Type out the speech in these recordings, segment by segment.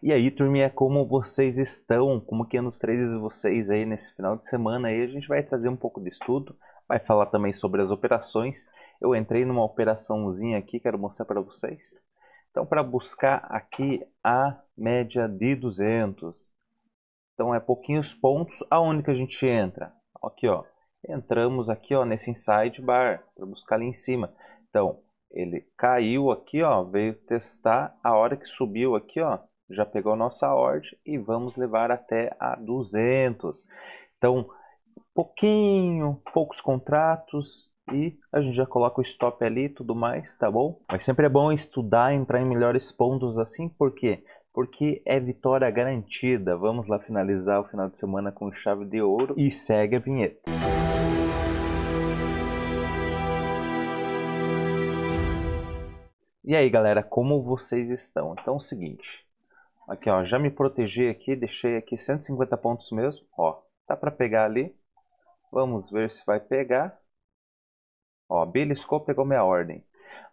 E aí, turminha, como vocês estão? Como que andam os três vocês aí nesse final de semana? Aí a gente vai trazer um pouco de estudo, vai falar também sobre as operações. Eu entrei numa operaçãozinha aqui, quero mostrar para vocês. Então, para buscar aqui a média de 200. Então, é pouquinhos pontos. Aonde que a gente entra? Aqui, ó. Entramos aqui, ó, nesse inside bar, para buscar ali em cima. Então, ele caiu aqui, ó, veio testar a hora que subiu aqui, ó já pegou nossa ordem e vamos levar até a 200. Então, pouquinho, poucos contratos e a gente já coloca o stop ali e tudo mais, tá bom? Mas sempre é bom estudar, entrar em melhores pontos assim, por quê? Porque é vitória garantida. Vamos lá finalizar o final de semana com chave de ouro e segue a vinheta. E aí galera, como vocês estão? Então é o seguinte, Aqui, ó, já me protegi aqui, deixei aqui 150 pontos mesmo, ó. Tá para pegar ali. Vamos ver se vai pegar. Ó, beliscou, pegou minha ordem.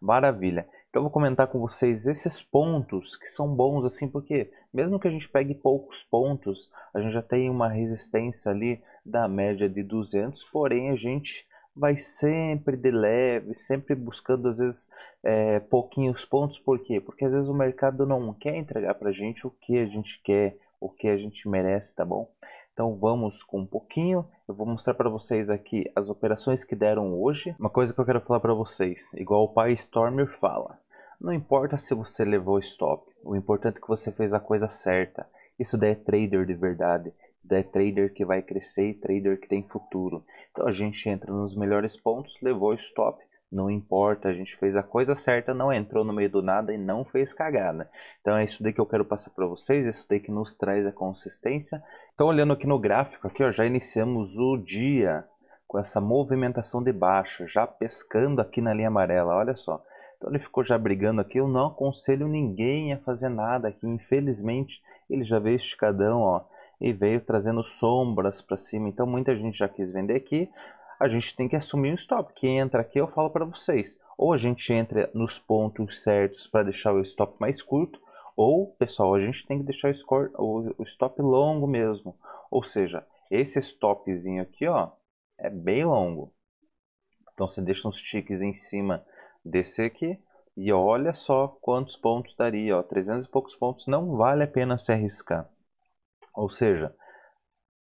Maravilha. Então eu vou comentar com vocês esses pontos que são bons assim, porque mesmo que a gente pegue poucos pontos, a gente já tem uma resistência ali da média de 200, porém a gente vai sempre de leve, sempre buscando às vezes é, pouquinhos pontos, por quê? Porque às vezes o mercado não quer entregar para a gente o que a gente quer, o que a gente merece, tá bom? Então vamos com um pouquinho. Eu vou mostrar para vocês aqui as operações que deram hoje. Uma coisa que eu quero falar para vocês, igual o pai Stormer fala. Não importa se você levou stop, o importante é que você fez a coisa certa. Isso daí é trader de verdade. Isso daí é trader que vai crescer, trader que tem futuro a gente entra nos melhores pontos, levou o stop, não importa, a gente fez a coisa certa, não entrou no meio do nada e não fez cagada. Então é isso daí que eu quero passar para vocês, é isso daí que nos traz a consistência. Então olhando aqui no gráfico, aqui ó, já iniciamos o dia com essa movimentação de baixa, já pescando aqui na linha amarela, olha só. Então ele ficou já brigando aqui, eu não aconselho ninguém a fazer nada aqui, infelizmente ele já veio esticadão, ó e veio trazendo sombras para cima. Então muita gente já quis vender aqui. A gente tem que assumir um stop. Que entra aqui, eu falo para vocês. Ou a gente entra nos pontos certos para deixar o stop mais curto, ou, pessoal, a gente tem que deixar o, score, o, stop longo mesmo. Ou seja, esse stopzinho aqui, ó, é bem longo. Então você deixa uns ticks em cima desse aqui e olha só quantos pontos daria, ó, 300 e poucos pontos, não vale a pena se arriscar. Ou seja,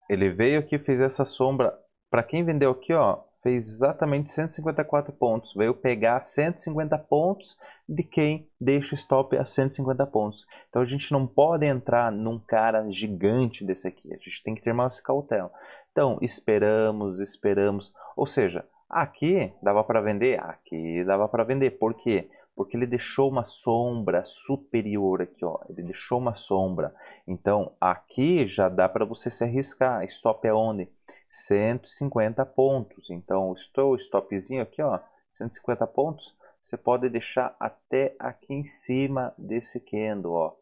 ele veio aqui fez essa sombra. Para quem vendeu aqui, ó, fez exatamente 154 pontos. Veio pegar 150 pontos de quem deixa o stop a 150 pontos. Então a gente não pode entrar num cara gigante desse aqui. A gente tem que ter mais cautela. Então esperamos, esperamos. Ou seja, aqui dava para vender, aqui dava para vender. Por quê? porque ele deixou uma sombra superior aqui, ó. Ele deixou uma sombra. Então, aqui já dá para você se arriscar. Stop é onde? 150 pontos. Então, estou stopzinho aqui, ó, 150 pontos. Você pode deixar até aqui em cima desse candle, ó.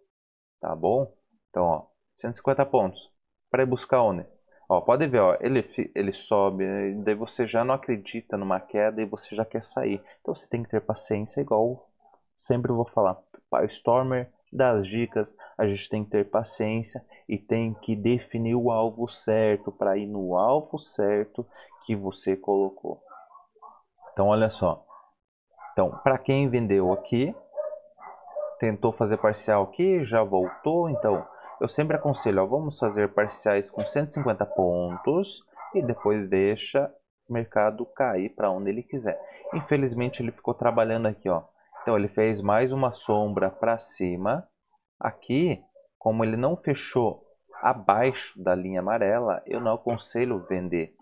Tá bom? Então, ó, 150 pontos. Para buscar onde? Ó, pode ver, ó, ele, ele sobe, né, daí você já não acredita numa queda e você já quer sair. Então você tem que ter paciência, igual sempre vou falar. O Stormer das dicas, a gente tem que ter paciência e tem que definir o alvo certo para ir no alvo certo que você colocou. Então olha só. Então, para quem vendeu aqui, tentou fazer parcial aqui, já voltou, então eu sempre aconselho, ó, vamos fazer parciais com 150 pontos e depois deixa o mercado cair para onde ele quiser. Infelizmente ele ficou trabalhando aqui, ó. Então ele fez mais uma sombra para cima. Aqui, como ele não fechou abaixo da linha amarela, eu não aconselho vender.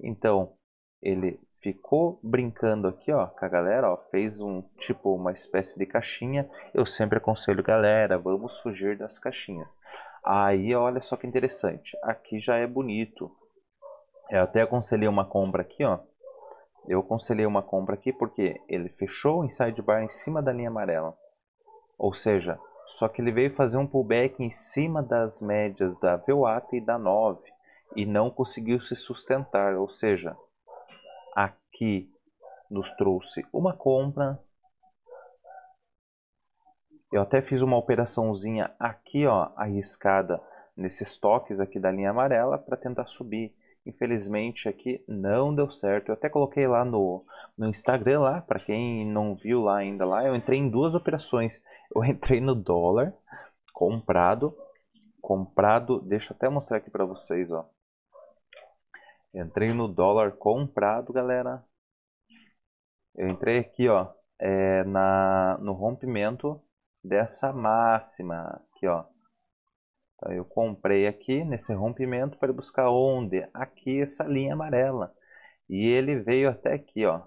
Então, ele ficou brincando aqui, ó, com a galera, ó, fez um tipo uma espécie de caixinha. Eu sempre aconselho, galera, vamos fugir das caixinhas. Aí olha só que interessante, aqui já é bonito. Eu até aconselhei uma compra aqui, ó. Eu aconselhei uma compra aqui porque ele fechou o inside bar em cima da linha amarela. Ou seja, só que ele veio fazer um pullback em cima das médias da VWAP e da 9 e não conseguiu se sustentar, ou seja, aqui nos trouxe uma compra, eu até fiz uma operaçãozinha aqui, ó, arriscada nesses toques aqui da linha amarela para tentar subir. Infelizmente aqui não deu certo. Eu até coloquei lá no, no Instagram lá, para quem não viu lá ainda lá, eu entrei em duas operações. Eu entrei no dólar comprado, comprado, deixa eu até mostrar aqui para vocês, ó. Entrei no dólar comprado, galera. Eu entrei aqui, ó, é, na, no rompimento dessa máxima aqui, ó. Então, eu comprei aqui nesse rompimento para buscar onde? Aqui essa linha amarela. E ele veio até aqui, ó.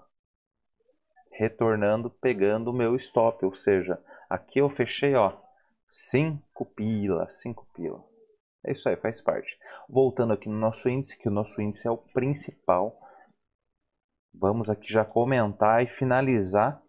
Retornando, pegando o meu stop, ou seja, aqui eu fechei, ó, 5 pila, 5 pila. É isso aí, faz parte. Voltando aqui no nosso índice, que o nosso índice é o principal. Vamos aqui já comentar e finalizar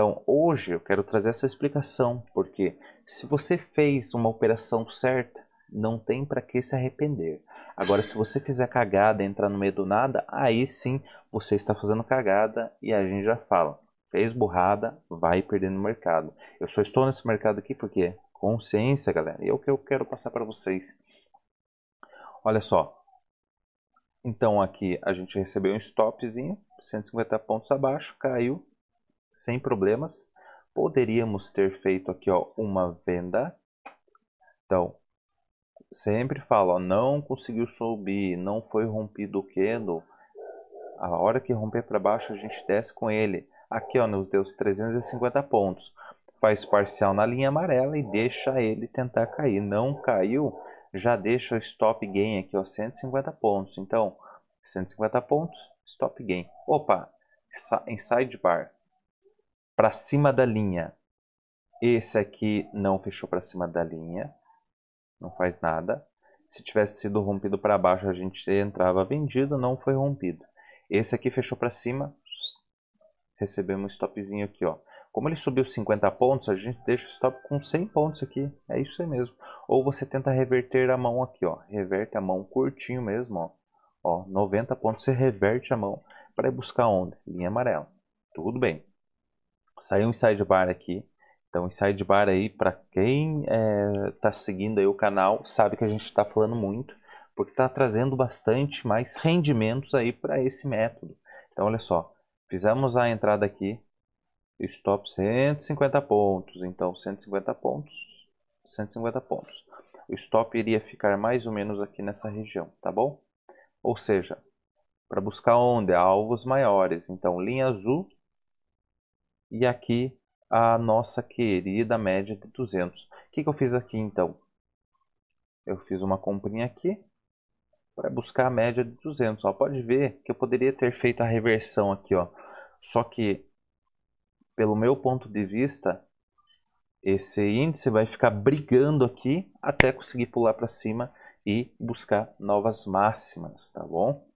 então, hoje eu quero trazer essa explicação, porque se você fez uma operação certa, não tem para que se arrepender. Agora, se você fizer cagada, entrar no meio do nada, aí sim você está fazendo cagada e a gente já fala, fez burrada, vai perder no mercado. Eu só estou nesse mercado aqui porque consciência, galera, e é o que eu quero passar para vocês. Olha só. Então aqui a gente recebeu um stopzinho, 150 pontos abaixo, caiu, sem problemas. Poderíamos ter feito aqui ó, uma venda. Então, sempre falo, ó, não conseguiu subir, não foi rompido o candle. A hora que romper para baixo, a gente desce com ele. Aqui, ó, nos deu 350 pontos. Faz parcial na linha amarela e deixa ele tentar cair. Não caiu, já deixa o stop gain aqui, ó, 150 pontos. Então, 150 pontos, stop gain. Opa, inside bar para cima da linha. Esse aqui não fechou para cima da linha, não faz nada. Se tivesse sido rompido para baixo, a gente entrava vendido, não foi rompido. Esse aqui fechou para cima, recebemos um stopzinho aqui, ó. Como ele subiu 50 pontos, a gente deixa o stop com 100 pontos aqui, é isso aí mesmo. Ou você tenta reverter a mão aqui, ó. Reverte a mão curtinho mesmo, ó. Ó, 90 pontos, você reverte a mão para ir buscar onde? Linha amarela. Tudo bem saiu um sidebar aqui. Então, um sidebar aí, para quem está é, seguindo aí o canal, sabe que a gente está falando muito, porque está trazendo bastante mais rendimentos aí para esse método. Então, olha só, fizemos a entrada aqui, stop 150 pontos, então 150 pontos, 150 pontos. O stop iria ficar mais ou menos aqui nessa região, tá bom? Ou seja, para buscar onde? Alvos maiores. Então, linha azul e aqui a nossa querida média de 200. O que, que eu fiz aqui então? Eu fiz uma comprinha aqui para buscar a média de 200. Ó, pode ver que eu poderia ter feito a reversão aqui, ó. só que pelo meu ponto de vista, esse índice vai ficar brigando aqui até conseguir pular para cima e buscar novas máximas, tá bom?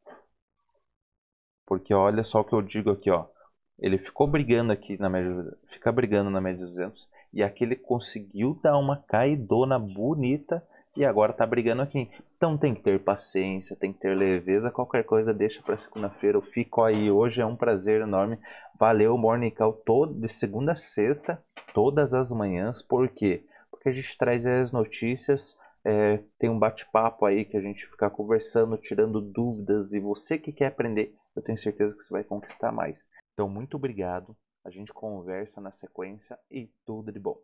Porque olha só o que eu digo aqui, ó. Ele ficou brigando aqui na média, fica brigando na média de 200 e aqui ele conseguiu dar uma caidona bonita e agora tá brigando aqui. Então tem que ter paciência, tem que ter leveza, qualquer coisa deixa para segunda-feira. Eu fico aí hoje, é um prazer enorme. Valeu Morning Call todo de segunda a sexta, todas as manhãs, por quê? Porque a gente traz as notícias é, tem um bate-papo aí que a gente fica conversando, tirando dúvidas e você que quer aprender, eu tenho certeza que você vai conquistar mais. Então, muito obrigado. A gente conversa na sequência e tudo de bom.